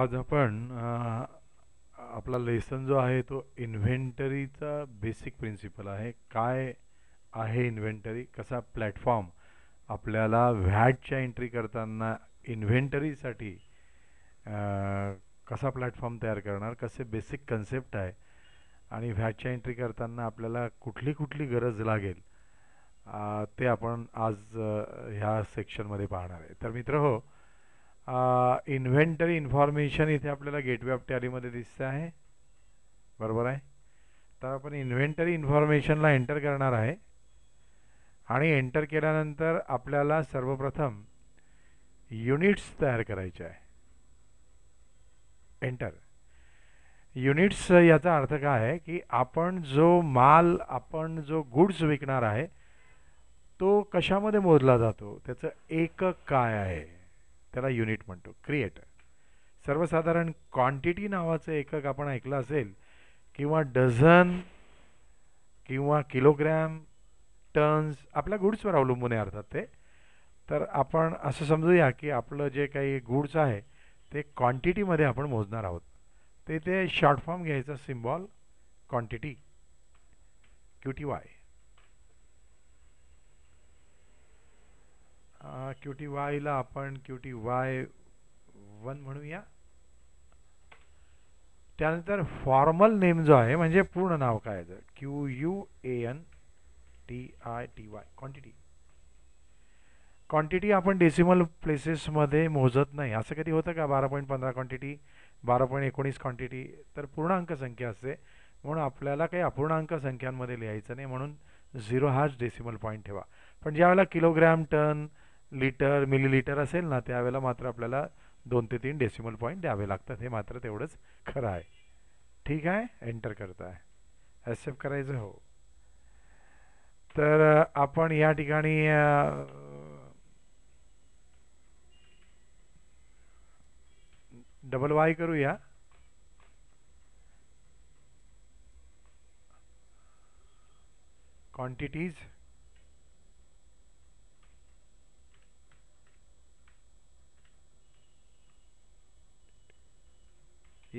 आज आपण आपला लेसन जो आहे तो इन्व्हेंटरीचा बेसिक प्रिन्सिपल आहे काय आहे इन्व्हेंटरी कसा प्लॅटफॉर्म आपल्याला व्हॅटच्या एंट्री करताना इन्व्हेंटरीसाठी कसा प्लॅटफॉर्म तयार करणार कसे बेसिक कन्सेप्ट आहे आणि व्हॅटच्या एंट्री करताना आपल्याला कुठली कुठली गरज लागेल ते आपण आज ह्या सेक्शनमध्ये पाहणार आहे तर मित्र हो इन्व्हेंटरी इन्फॉर्मेशन इथे आपल्याला गेटवे ऑफ टॅलीमध्ये दिसतं आहे बरोबर आहे तर आपण इन्व्हेंटरी इन्फॉर्मेशनला एंटर करणार आहे आणि एंटर केल्यानंतर आपल्याला सर्वप्रथम युनिट्स तयार करायचे आहे एंटर युनिट्स याचा अर्थ काय आहे की आपण जो माल आपण जो गुड्स विकणार आहे तो कशामध्ये मोजला जातो त्याचं एकक काय आहे त्याला युनिट म्हणतो क्रिएट सर्वसाधारण क्वांटिटी नावाचं एकक आपण ऐकलं असेल किंवा डझन किंवा किलोग्रॅम टन्स आपल्या गुड्सवर अवलंबून आहे अर्थात ते तर आपण असं समजूया की आपलं जे काही गुड्स आहे ते क्वांटिटीमध्ये आपण मोजणार आहोत ते ते शॉर्ट फॉर्म घ्यायचा symbol quantity Q T Y QT वायला आपण क्यूटी वाय वन म्हणूया त्यानंतर फॉर्मल नेम जो आहे म्हणजे पूर्ण नाव काय तर Q U A N T I T Y quantity quantity आपण डेसिमल प्लेसेसमध्ये मोजत नाही असं कधी होतं का बारा पॉईंट पंधरा क्वांटिटी बारा पॉईंट एकोणीस क्वांटिटी तर पूर्णांक संख्या असते म्हणून आपल्याला काही अपूर्णांक संख्यांमध्ये लिहायचं नाही म्हणून झिरो हाच डेसिमल पॉईंट ठेवा पण ज्यावेळेला किलोग्रॅम टन लिटर मिलीलिटर असेल ना त्यावेळेला मात्र आपल्याला दोन ते तीन डेसिमल पॉईंट द्यावे लागतात हे मात्र तेवढंच खरं आहे ठीक आहे एंटर करताय ॲक्सेप्ट करायचं हो तर आपण या ठिकाणी डबल वाय करूया क्वांटिटीज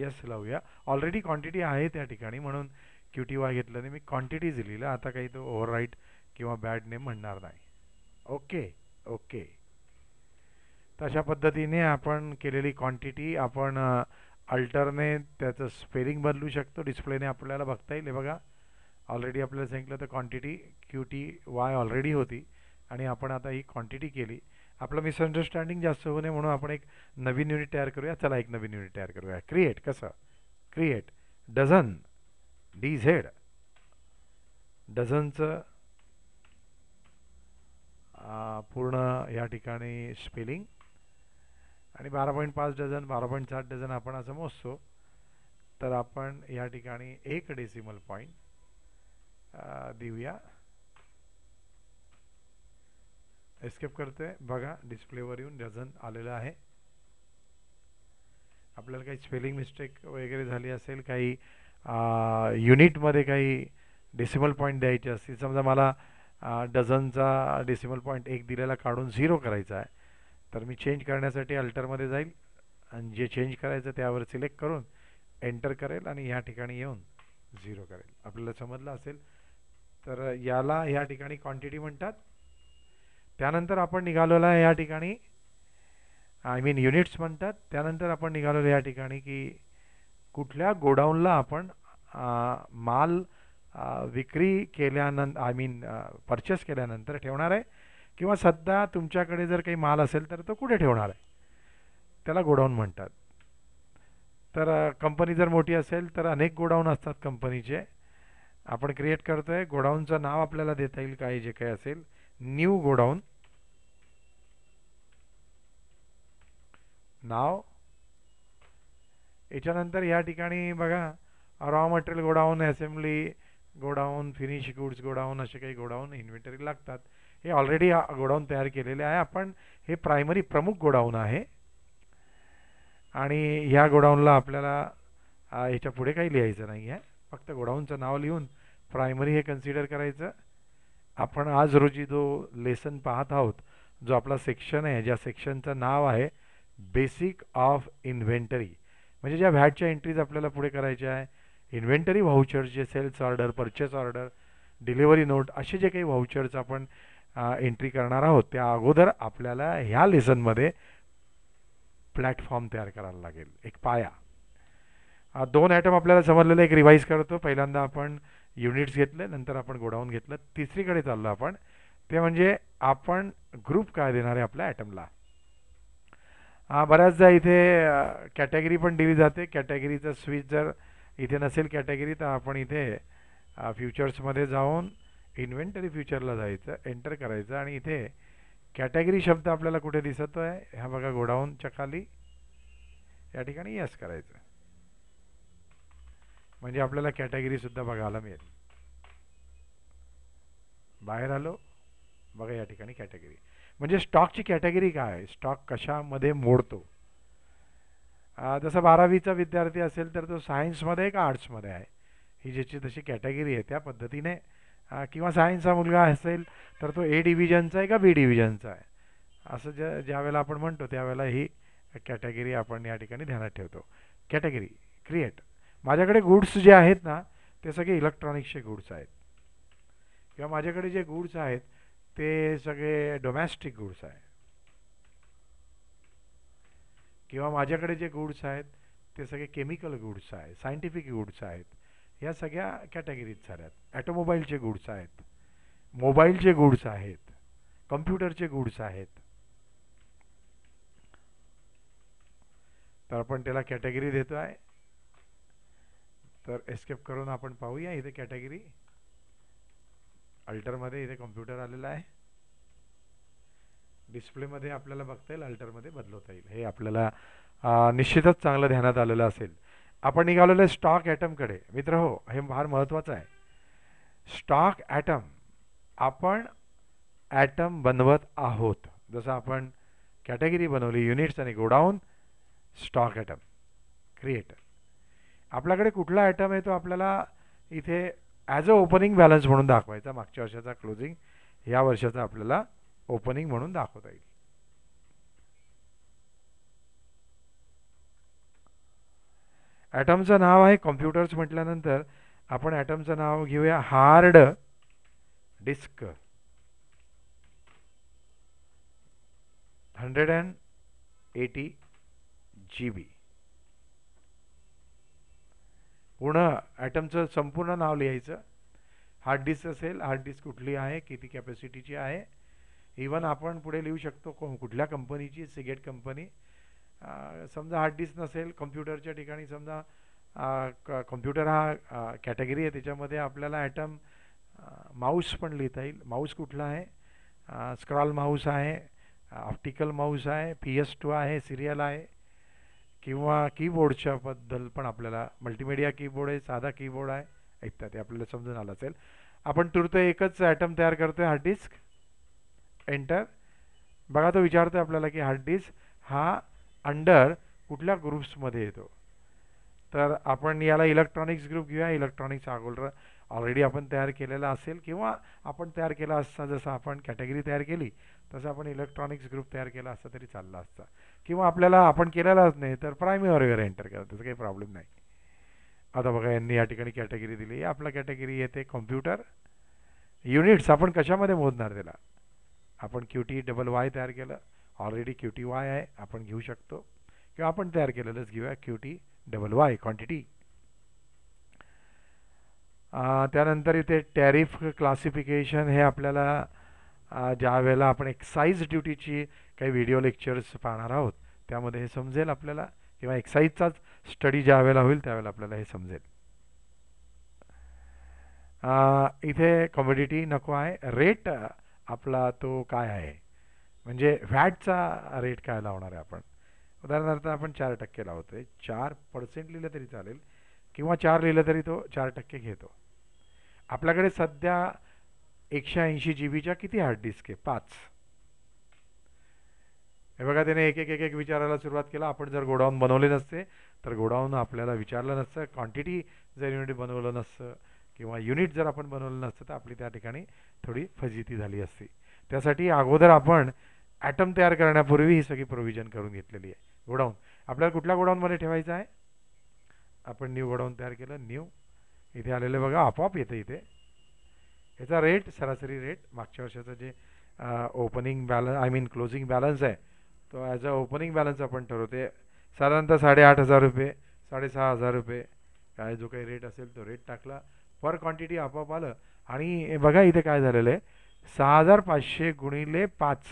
यस लावूया ऑलरेडी क्वांटिटी आहे त्या ठिकाणी म्हणून क्यू टी वाय घेतलं नाही मी क्वांटिटीज लिहिलं आता काही तो ओव्हर राईट किंवा बॅड नेम म्हणणार नाही ओके ओके तशा अशा पद्धतीने आपण केलेली क्वांटिटी आपण अल्टरने त्याचं स्पेलिंग बदलू शकतो डिस्प्लेने आपल्याला बघता येईल बघा ऑलरेडी आपल्याला सांगितलं तर quantity Q T Y already होती आणि आपण आता ही क्वांटिटी केली आपलं मिसअंडरस्टँडिंग जास्त होऊ नये म्हणून आपण एक नवीन युनिट तयार करूया चला एक नवीन युनिट तयार करूया क्रिएट कसं क्रिएट डझन डी झेड डझनचं पूर्ण या ठिकाणी स्पेलिंग आणि बारा पॉईंट पाच डझन बारा पॉईंट सात डझन आपण असं मोजतो तर आपण या ठिकाणी एक डेसिमल पॉईंट देऊया एस्केप करतो आहे बघा डिस्प्लेवर येऊन डझन आलेलं आहे आपल्याला काही स्पेलिंग मिस्टेक वगैरे झाली असेल काही युनिटमध्ये काही डेसिमल पॉईंट द्यायचे असतील समजा मला डझनचा डेसिमल पॉईंट एक दिलेला काढून झिरो करायचा आहे तर मी चेंज करण्यासाठी अल्टरमध्ये जाईल आणि जे चेंज करायचं त्यावर सिलेक्ट करून एंटर करेल आणि ह्या ठिकाणी येऊन झिरो करेल आपल्याला समजलं असेल तर याला ह्या ठिकाणी क्वांटिटी म्हणतात त्यानंतर आपण निघालेलो आहे या ठिकाणी आय मीन युनिट्स म्हणतात त्यानंतर आपण निघालेलो या ठिकाणी की कुठल्या गोडाऊनला आपण माल विक्री केल्यानंतर आय मीन परचेस केल्यानंतर ठेवणार आहे किंवा सध्या तुमच्याकडे जर काही माल असेल तर तो कुठे ठेवणार आहे त्याला गोडाऊन म्हणतात तर कंपनी जर मोठी असेल तर अनेक गोडाऊन असतात कंपनीचे आपण क्रिएट करतो आहे गोडाऊनचं नाव आपल्याला देता येईल काही जे काही असेल न्यू गोडाऊन नाव याच्यानंतर या ठिकाणी बघा raw material godown assembly godown finish goods godown असे काही गोडाऊन इन्व्हेंटरी लागतात हे ऑलरेडी गोडाऊन तयार केलेले आहे आपण हे प्रायमरी प्रमुख गोडाऊन आहे आणि ह्या गोडाऊनला आपल्याला ह्याच्या पुढे काही लिहायचं नाही आहे फक्त गोडाऊनचं नाव लिहून प्रायमरी हे कन्सिडर करायचं आपण आज रोजी जो लेसन पाहत आहोत जो आपला सेक्शन आहे ज्या सेक्शनचं नाव आहे बेसिक ऑफ इन्व्हेंटरी म्हणजे ज्या व्हॅटच्या एंट्रीज आपल्याला पुढे करायच्या आहे इन्व्हेंटरी व्हाउचर्स जे sales order purchase order delivery note असे जे काही व्हाउचर्स आपण एंट्री करणार आहोत त्या अगोदर आपल्याला ह्या लेसनमध्ये प्लॅटफॉर्म तयार करायला लागेल एक पाया दोन ॲटम आपल्याला समजलेलं एक रिवाईज करतो पहिल्यांदा आपण युनिट्स घेतले नंतर आपण गोडाऊन घेतलं तिसरीकडे चाललं आपण ते म्हणजे आपण ग्रुप काय देणार आहे आपल्या ॲटमला हां बऱ्याचदा इथे कॅटेगरी पण दिली जाते कॅटेगरीचा स्विच जर इथे नसेल कॅटेगरी तर आपण इथे फ्युचर्समध्ये जाऊन इन्व्हेंटरी फ्युचरला जायचं एंटर करायचं आणि इथे कॅटेगरी शब्द आपल्याला कुठे दिसतो आहे ह्या बघा गोडाऊनच्या खाली या ठिकाणी यस करायचं म्हणजे आपल्याला कॅटेगरीसुद्धा बघायला मिळेल बाहेर आलो बघा या ठिकाणी कॅटेगरी म्हणजे स्टॉकची कॅटेगरी काय आहे स्टॉक कशामध्ये मोडतो जसं बारावीचा विद्यार्थी असेल तर तो सायन्समध्ये का आर्ट्समध्ये आहे ही ज्याची तशी कॅटेगरी आहे त्या पद्धतीने किंवा सायन्सचा मुलगा असेल तर तो ए डिव्हिजनचा आहे का बी डिव्हिजनचा आहे असं ज्या ज्यावेळेला आपण म्हणतो त्यावेळेला ही कॅटेगरी आपण या ठिकाणी ध्यानात ठेवतो कॅटेगरी क्रिएट माझ्याकडे गुड्स जे आहेत ना ते सगळे इलेक्ट्रॉनिक्सचे गुड्स आहेत किंवा माझ्याकडे जे गुड्स आहेत ते सगळे डोमॅस्टिक गुड्स आहे किंवा माझ्याकडे जे गुड्स आहेत ते सगळे केमिकल गुड्स आहेत सायंटिफिक गुड्स आहेत ह्या सगळ्या कॅटेगरीत झाल्यात ॲटोमोबाईलचे गुड्स आहेत मोबाईलचे गुड्स आहेत कम्प्युटरचे गुड्स आहेत तर आपण त्याला कॅटेगरी देतो आहे तर एस्केप करून आपण पाहूया इथे कॅटेगरी अल्टरमध्ये इथे कम्प्युटर आलेला आहे डिस्प्लेमध्ये आपल्याला बघता येईल अल्टरमध्ये बदलवता येईल हे आपल्याला निश्चितच चांगलं ध्यानात आलेलं असेल आपण निघालेलं आहे स्टॉक ॲटमकडे मित्र हो हे फार महत्त्वाचं आहे स्टॉक ॲटम आपण ॲटम बनवत आहोत जसं आपण कॅटेगरी बनवली युनिट्स आणि गोडाऊन स्टॉक ॲटम क्रिएटर आपल्याकडे कुठला ॲटम आहे तो आपल्याला इथे ॲज अ ओपनिंग बॅलन्स म्हणून दाखवायचा मागच्या वर्षाचा क्लोजिंग या वर्षाचा आपल्याला ओपनिंग म्हणून दाखवता येईल ॲटमचं नाव आहे कॉम्प्युटर्स म्हटल्यानंतर आपण ॲटमचं नाव घेऊया hard disk hundred and eighty G B पूर्ण ॲटमचं संपूर्ण नाव लिहायचं हार्ड डिस्क असेल हार्ड डिस्क कुठली आहे किती कॅपॅसिटीची आहे इवन आपण पुढे लिहू शकतो को कुठल्या कंपनीची सिगेट कंपनी समजा हार्ड डिस्क नसेल कम्प्युटरच्या ठिकाणी समजा क कम्प्युटर हा कॅटेगरी आहे त्याच्यामध्ये आपल्याला ॲटम माऊस पण लिहिता येईल माऊस कुठला आहे स्क्रॉल माऊस आहे ऑप्टिकल माऊस आहे पी एस टू आहे सिरियल आहे किंवा कीबोर्डच्या बद्दल पण आपल्याला मल्टीमीडिया कीबोर्ड आहे साधा कीबोर्ड आहे ते आपल्याला समजून आलं असेल आपण तुर्त एकच आयटम तयार करतोय हार्ड डिस्क एंटर बघा तो विचारतोय आपल्याला की हार्ड डिस्क हा अंडर कुठल्या ग्रुप्समध्ये येतो तर आपण याला इलेक्ट्रॉनिक्स ग्रुप घेऊया इलेक्ट्रॉनिक्स अगोदर ऑलरेडी आपण तयार केलेला असेल किंवा आपण तयार केला असता जसं आपण कॅटेगरी तयार केली तसं आपण इलेक्ट्रॉनिक्स ग्रुप तयार केला असता तरी चालला असता किंवा आपल्याला आपण केलेलाच नाही तर प्रायमरी वगैरे एंटर करा त्याचा काही प्रॉब्लेम नाही आता बघा यांनी या ठिकाणी कॅटेगरी दिली आपला कॅटेगरी येते कॉम्प्युटर युनिट्स आपण कशामध्ये मोजणार त्याला आपण क्यू टी डबल वाय तयार केलं ऑलरेडी क्यू टी वाय आहे आपण घेऊ शकतो किंवा आपण तयार केलेलंच घेऊया Q T double Y quantity त्यानंतर इथे टॅरिफ क्लासिफिकेशन हे आपल्याला ज्या वेळेला आपण एक्साईज ड्युटीची काही व्हिडिओ लेक्चर्स पाहणार आहोत त्यामध्ये हे समजेल आपल्याला किंवा एक्साईजचाच स्टडी ज्या वेळेला होईल त्यावेळेला आपल्याला हे समजेल इथे कॉमोडिटी नको आहे रेट आपला तो काय आहे म्हणजे व्हॅटचा रेट काय लावणार आहे आपण उदाहरणार्थ आपण चार टक्के लावतोय चार पर्सेंट लिहिलं तरी चालेल किंवा चार लिहिलं तरी तो चार टक्के घेतो आपल्याकडे सध्या एकशे ऐंशी जी बीच्या किती हार्ड डिस्क आहे पाच हे बघा त्याने एक एक एक एक विचारायला सुरुवात केला आपण जर गोडाऊन बनवले नसते तर गोडाऊन आपल्याला विचारलं नसतं क्वांटिटी जर युनिट बनवलं नसतं किंवा युनिट जर आपण बनवलं नसतं तर आपली त्या ठिकाणी थोडी फजिती झाली असती त्यासाठी अगोदर आपण ॲटम तयार करण्यापूर्वी ही सगळी प्रोव्हिजन करून घेतलेली आहे गोडाऊन आपल्याला कुठल्या गोडाऊनमध्ये ठेवायचं आहे आपण न्यू घडवून तयार केलं न्यू इथे आलेलं बघा आपोआप येतं इथे याचा रेट सरासरी रेट मागच्या वर्षाचं जे opening balance I mean closing balance आहे तो ॲज अ ओपनिंग बॅलन्स आपण ठरवते साधारणतः साडेआठ हजार रुपये साडेसहा हजार रुपये काय जो काही रेट असेल तो रेट टाकला पर क्वांटिटी आपोआप आलं आणि बघा इथे काय झालेलं आहे सहा हजार पाचशे गुणिले पाच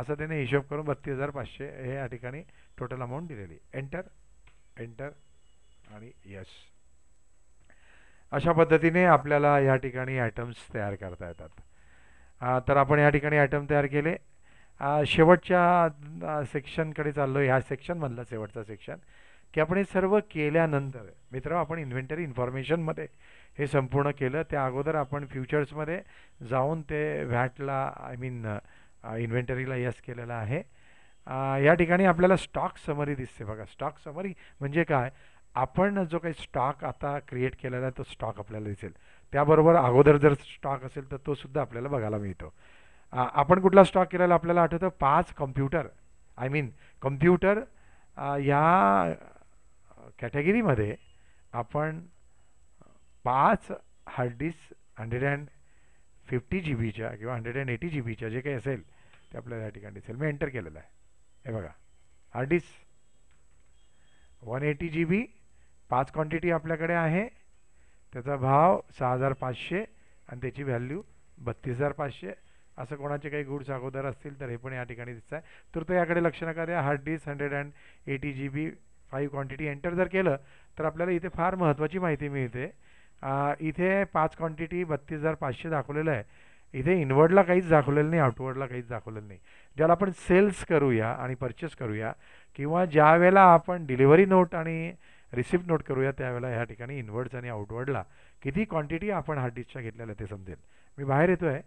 असं त्याने हिशोब करून बत्तीस हजार पाचशे हे या ठिकाणी टोटल अमाऊंट दिलेली एंटर एंटर आणि यश अशा पद्धतीने आपल्याला या ठिकाणी आयटम्स तयार करता येतात तर आपण या ठिकाणी आयटम तयार केले शेवटच्या सेक्शनकडे चाललो ह्या सेक्शनमधला शेवटचा सेक्शन की आपण हे सर्व केल्यानंतर मित्र आपण इन्व्हेंटरी इन्फॉर्मेशनमध्ये हे संपूर्ण केलं त्या अगोदर आपण फ्युचर्समध्ये जाऊन ते व्हॅटला आय मीन इन्व्हेंटरीला यस केलेलं आहे या ठिकाणी आपल्याला स्टॉक समरी दिसते बघा स्टॉक समरी म्हणजे काय आपण जो काही स्टॉक आता क्रिएट केलेला आहे तो स्टॉक आपल्याला दिसेल त्याबरोबर अगोदर जर स्टॉक असेल तर तो सुद्धा आपल्याला बघायला मिळतो आपण कुठला स्टॉक केलेला आपल्याला आठवतं पाच कम्प्युटर आय मीन कम्प्युटर या कॅटेगरीमध्ये आपण पाच hard disk hundred and fifty G बीच्या किंवा हंड्रेड अँड एटी जी बीच्या जे काही असेल ते आपल्याला या ठिकाणी दिसेल मी एंटर केलेलं आहे हे बघा hard disk one eighty G B पाच क्वांटिटी आपल्याकडे आहे त्याचा भाव सहा हजार पाचशे आणि त्याची व्हॅल्यू बत्तीस हजार पाचशे असं कोणाचे काही गुड्स अगोदर असतील तर हे पण या ठिकाणी दिसत आहे तर याकडे लक्ष नका द्या hard disk hundred and eighty G B five quantity enter जर केलं तर आपल्याला इथे फार महत्त्वाची माहिती मिळते इथे पाच क्वांटिटी बत्तीस हजार पाचशे दाखवलेलं आहे इथे इनवर्डला काहीच दाखवलेलं नाही आउटवर्डला काहीच दाखवलेलं नाही ज्याला आपण सेल्स करूया आणि परचेस करूया किंवा ज्या वेळेला आपण डिलिव्हरी नोट आणि रिसिप्ट नोट करूया त्यावेळेला ह्या ठिकाणी इनवर्ड्स आणि आउटवर्डला किती क्वांटिटी आपण हार्ड डिस्कच्या घेतलेल्या ते समजेल मी बाहेर येतो आहे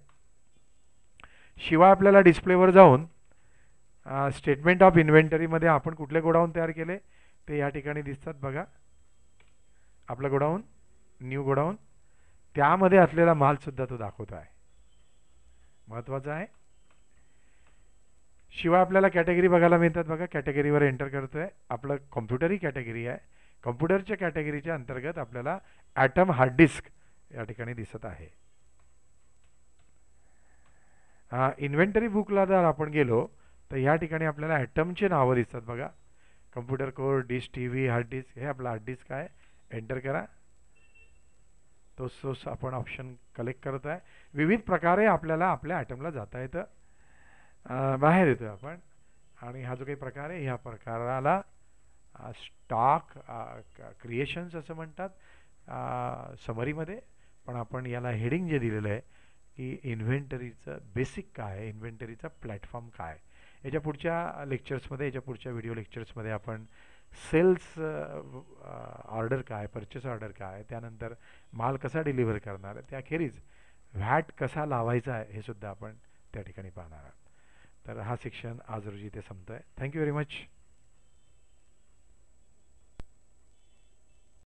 शिवाय आपल्याला डिस्प्लेवर जाऊन स्टेटमेंट ऑफ इन्व्हेंटरीमध्ये आपण कुठले गोडाऊन तयार केले ते या ठिकाणी दिसतात बघा आपलं गोडाऊन न्यू गोडाऊन त्यामध्ये असलेला मालसुद्धा तो दाखवतो आहे महत्त्वाचं आहे शिवाय आपल्याला कॅटेगरी बघायला मिळतात बघा कॅटेगरीवर एंटर करतो आहे आपलं कॉम्प्युटरही कॅटेगरी आहे कम्प्युटरच्या कॅटेगरीच्या अंतर्गत आपल्याला ॲटम हार्ड डिस्क या ठिकाणी दिसत आहे इन्व्हेंटरी बुकला जर आपण गेलो तर ह्या ठिकाणी आपल्याला ॲटमचे नावं दिसतात बघा computer core disk T V hard disk हे आपला हार्ड डिस्क आहे एंटर करा तो आपण ऑप्शन कलेक्ट करत आहे विविध प्रकारे आपल्याला आपल्या ॲटमला जाता येतं बाहेर येतो आपण आणि हा जो काही प्रकार आहे ह्या प्रकाराला स्टॉक क्रिएशन्स असं म्हणतात समरीमध्ये पण आपण याला हेडिंग जे दिलेलं आहे की इन्व्हेंटरीचं बेसिक काय आहे इन्व्हेंटरीचा प्लॅटफॉर्म काय याच्या पुढच्या लेक्चर्समध्ये याच्या पुढच्या व्हिडिओ लेक्चर्समध्ये आपण सेल्स ऑर्डर काय परचेस ऑर्डर काय त्यानंतर माल कसा डिलिव्हर करणार आहे त्याखेरीज व्हॅट कसा लावायचा आहे हे सुद्धा आपण त्या ठिकाणी पाहणार आहोत तर हा सेक्शन आज रोजी इथे संपतो आहे थँक्यू व्हेरी मच